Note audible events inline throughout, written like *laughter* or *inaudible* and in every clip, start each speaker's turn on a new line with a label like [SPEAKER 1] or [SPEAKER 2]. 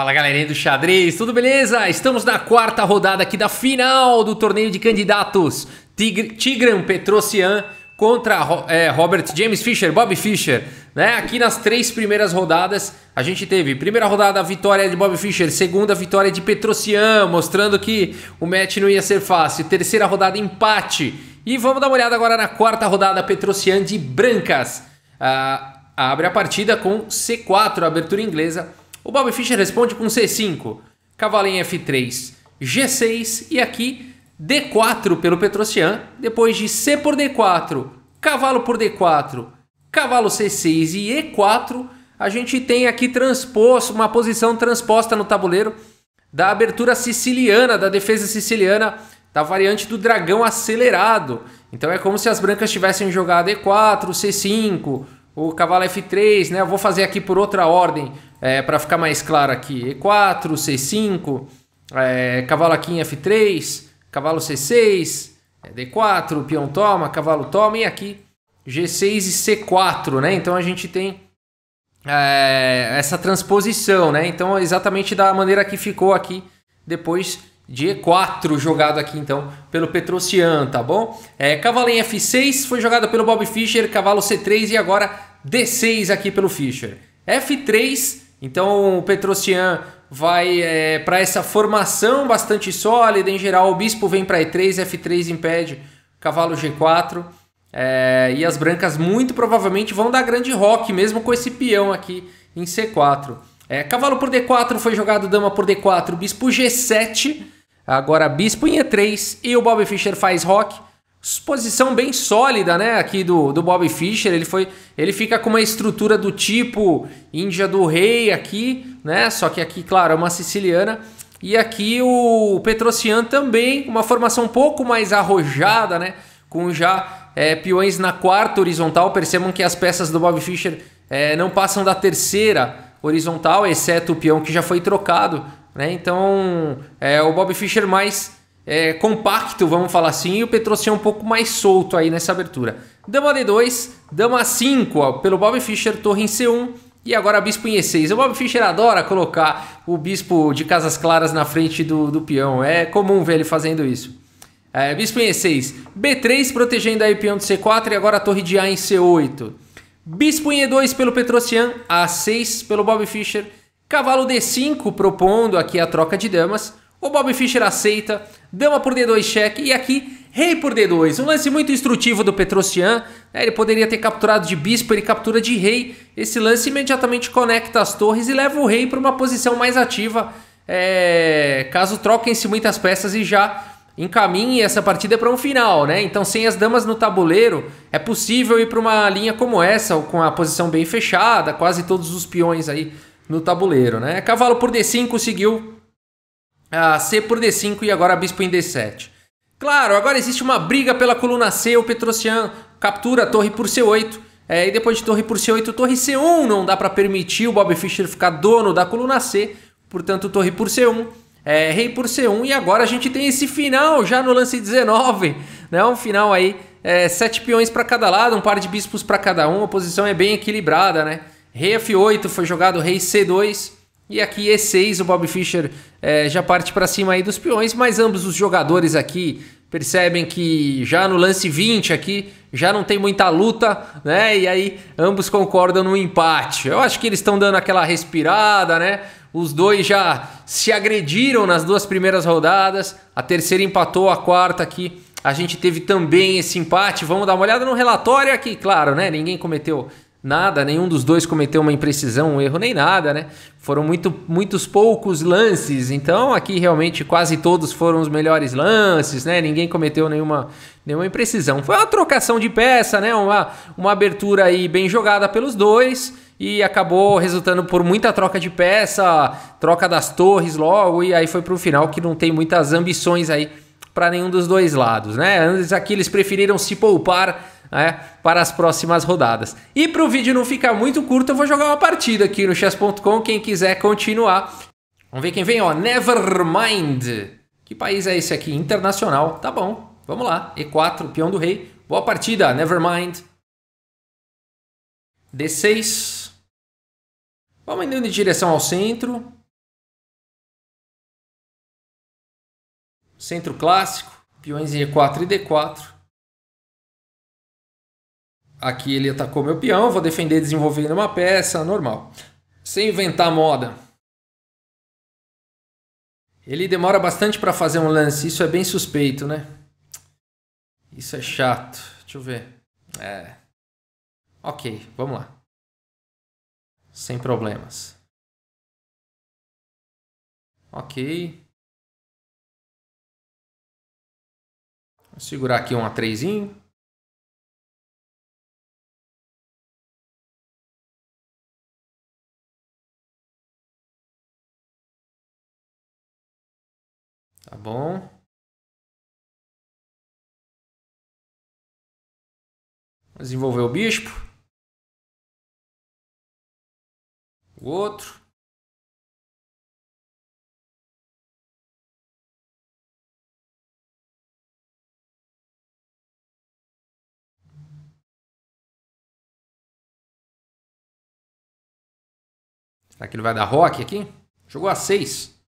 [SPEAKER 1] Fala galerinha do xadrez, tudo beleza? Estamos na quarta rodada aqui da final do torneio de candidatos Tig Tigran Petrosian contra é, Robert James Fischer, Bob Fischer. Né? Aqui nas três primeiras rodadas, a gente teve primeira rodada a vitória de Bob Fischer, segunda vitória de Petrosian, mostrando que o match não ia ser fácil, terceira rodada empate. E vamos dar uma olhada agora na quarta rodada, Petrosian de brancas. Ah, abre a partida com C4, abertura inglesa. O Bob Fischer responde com C5, cavalo em F3, G6 e aqui D4 pelo Petrosian, depois de C por D4, cavalo por D4, cavalo C6 e E4, a gente tem aqui transposto, uma posição transposta no tabuleiro da abertura siciliana, da defesa siciliana, da variante do dragão acelerado. Então é como se as brancas tivessem jogado E4, C5, o cavalo F3, né? Eu vou fazer aqui por outra ordem é, para ficar mais claro aqui. E4, C5, é, cavalo aqui em F3, cavalo C6, é, D4, peão toma, cavalo toma e aqui G6 e C4, né? Então a gente tem é, essa transposição, né? Então exatamente da maneira que ficou aqui depois de E4 jogado aqui então pelo Petrocian, tá bom? É, cavalo em F6 foi jogado pelo Bob Fischer, cavalo C3 e agora D6 aqui pelo Fischer. F3, então o Petrocian vai é, para essa formação bastante sólida, em geral o bispo vem para E3, F3 impede, cavalo G4. É, e as brancas muito provavelmente vão dar grande rock, mesmo com esse peão aqui em C4. É, cavalo por D4 foi jogado dama por D4, bispo G7 Agora Bispo em E3 e o Bob Fischer faz rock. Posição bem sólida, né? Aqui do, do Bob Fischer. Ele, foi, ele fica com uma estrutura do tipo Índia do Rei aqui, né? Só que aqui, claro, é uma siciliana. E aqui o Petrocian também, uma formação um pouco mais arrojada, né? Com já é, peões na quarta horizontal. Percebam que as peças do Bob Fischer é, não passam da terceira horizontal, exceto o peão que já foi trocado né? Então, é o Bob Fischer mais é, compacto, vamos falar assim, e o Petrosian é um pouco mais solto aí nessa abertura. Dama D2, Dama 5 pelo Bob Fischer, Torre em C1 e agora Bispo em E6. O Bob Fischer adora colocar o Bispo de Casas Claras na frente do, do peão, é comum ver ele fazendo isso. É, bispo em E6, B3 protegendo aí o peão de C4 e agora a Torre de A em C8. Bispo em E2 pelo Petrosian, A6 pelo Bob Fischer Cavalo D5 propondo aqui a troca de damas. O Bob Fischer aceita, dama por D2 cheque e aqui rei por D2. Um lance muito instrutivo do Petrosian. Né? Ele poderia ter capturado de bispo, ele captura de rei. Esse lance imediatamente conecta as torres e leva o rei para uma posição mais ativa. É... Caso troquem-se muitas peças e já encaminhe essa partida para um final, né? Então, sem as damas no tabuleiro, é possível ir para uma linha como essa, com a posição bem fechada, quase todos os peões aí no tabuleiro, né? Cavalo por D5 conseguiu a ah, C por D5 e agora Bispo em D7. Claro, agora existe uma briga pela coluna C, o Petrocian captura a torre por C8, é, e depois de torre por C8, torre C1, não dá para permitir o Bob Fischer ficar dono da coluna C, portanto torre por C1, é, rei por C1, e agora a gente tem esse final já no lance 19, né? um final aí, é, sete peões para cada lado, um par de bispos para cada um, a posição é bem equilibrada, né? Rei F8 foi jogado Rei C2. E aqui E6, o Bob Fischer é, já parte para cima aí dos peões, mas ambos os jogadores aqui percebem que já no lance 20 aqui já não tem muita luta, né? E aí ambos concordam no empate. Eu acho que eles estão dando aquela respirada, né? Os dois já se agrediram nas duas primeiras rodadas. A terceira empatou, a quarta aqui a gente teve também esse empate. Vamos dar uma olhada no relatório aqui, claro, né? Ninguém cometeu Nada, nenhum dos dois cometeu uma imprecisão, um erro, nem nada, né? Foram muito, muitos poucos lances, então aqui realmente quase todos foram os melhores lances, né? Ninguém cometeu nenhuma, nenhuma imprecisão. Foi uma trocação de peça, né? Uma, uma abertura aí bem jogada pelos dois e acabou resultando por muita troca de peça, troca das torres logo, e aí foi para o final que não tem muitas ambições aí para nenhum dos dois lados, né? Antes aqui eles preferiram se poupar né, para as próximas rodadas. E para o vídeo não ficar muito curto, eu vou jogar uma partida aqui no chess.com, quem quiser continuar. Vamos ver quem vem, ó, Nevermind. Que país é esse aqui? Internacional. Tá bom, vamos lá. E4, peão do rei. Boa partida, Nevermind.
[SPEAKER 2] D6. Vamos indo em direção ao centro. Centro clássico, peões em E4 e D4. Aqui ele atacou meu
[SPEAKER 1] peão, vou defender desenvolvendo uma peça, normal. Sem inventar moda. Ele demora bastante para fazer um lance, isso é bem suspeito, né?
[SPEAKER 2] Isso é chato. Deixa eu ver. É. Ok, vamos lá. Sem problemas. Ok. Vou segurar aqui um A3. Tá bom? Vamos o bispo. O outro. Será que ele vai dar rock aqui? Jogou a 6.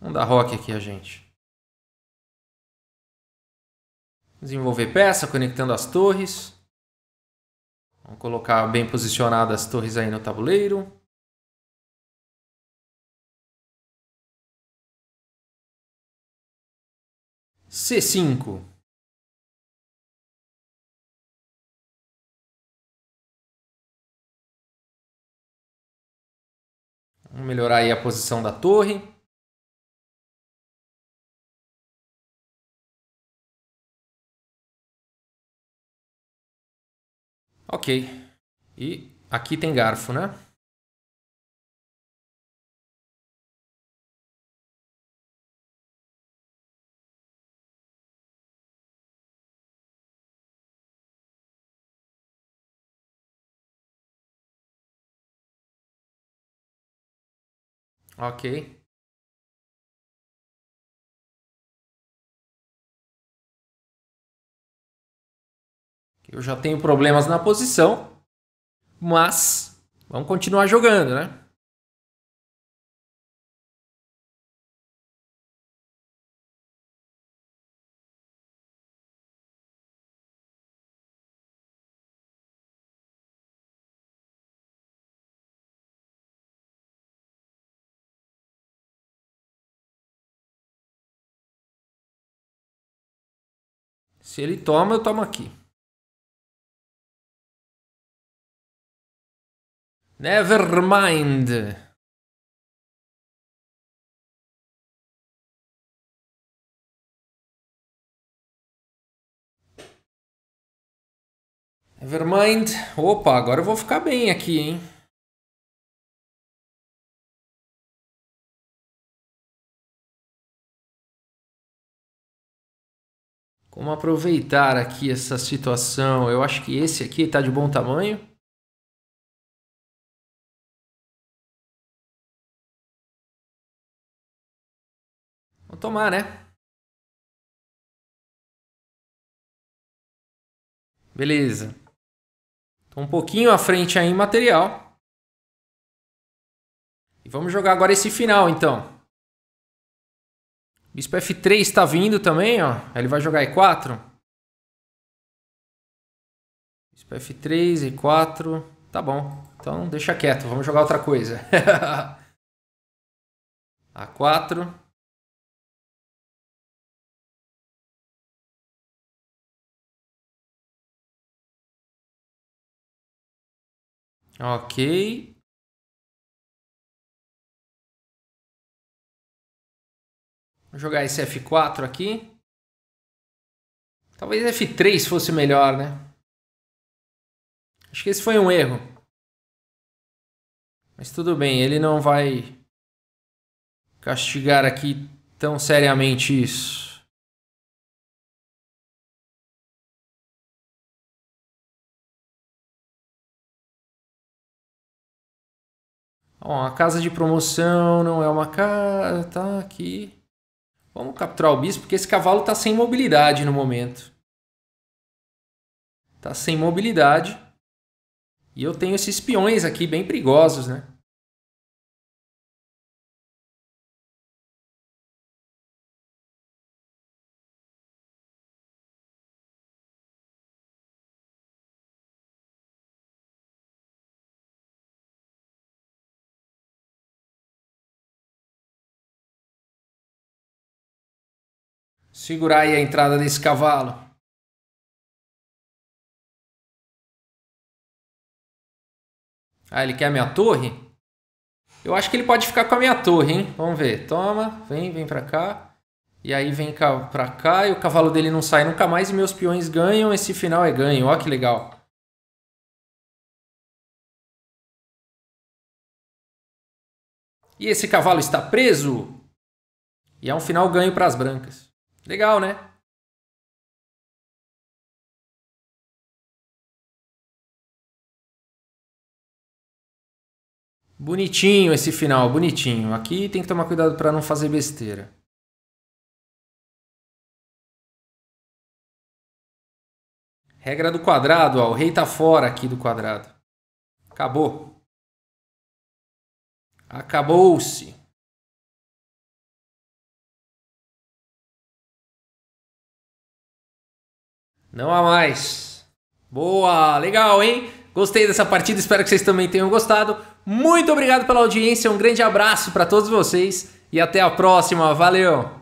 [SPEAKER 2] Vamos dar rock aqui a gente. Desenvolver peça, conectando as torres. Vamos colocar bem posicionadas as torres aí no tabuleiro. C5. Vamos melhorar aí a posição da torre. Ok. E aqui tem garfo, né? Ok. Eu já tenho problemas na posição, mas vamos continuar jogando, né? Se ele toma, eu tomo aqui. Nevermind. Nevermind. Opa, agora eu vou ficar bem aqui, hein? Como aproveitar aqui essa situação? Eu acho que esse aqui está de bom tamanho. tomar, né? Beleza. Estou um pouquinho à frente aí em material. E vamos jogar agora esse final, então. Bispo F3 está vindo também, ó. Ele vai jogar E4. Bispo F3, E4. Tá bom. Então deixa quieto, vamos jogar outra coisa. A4. *laughs* Ok. Vou jogar esse F4 aqui. Talvez F3 fosse melhor, né? Acho que esse foi um erro. Mas tudo bem, ele não vai castigar aqui tão seriamente isso. Ó, a casa de promoção não é uma
[SPEAKER 1] casa. Tá aqui. Vamos capturar o bispo, porque esse cavalo tá sem mobilidade no momento.
[SPEAKER 2] Tá sem mobilidade. E eu tenho esses peões aqui bem perigosos, né? Segurar aí a entrada desse cavalo. Ah, ele quer a minha torre? Eu acho que ele pode ficar com a minha torre, hein? Vamos
[SPEAKER 1] ver. Toma, vem, vem pra cá. E aí vem pra cá e o cavalo dele não sai nunca
[SPEAKER 2] mais e meus peões ganham. Esse final é ganho, ó que legal. E esse cavalo está preso. E é um final ganho para as brancas. Legal, né? Bonitinho esse final, bonitinho. Aqui tem que tomar cuidado para não fazer besteira. Regra do quadrado, ó, o rei tá fora aqui do quadrado. Acabou. Acabou-se. Não há mais. Boa, legal, hein? Gostei dessa partida,
[SPEAKER 1] espero que vocês também tenham gostado. Muito obrigado pela audiência, um grande abraço para todos vocês e até a
[SPEAKER 2] próxima. Valeu!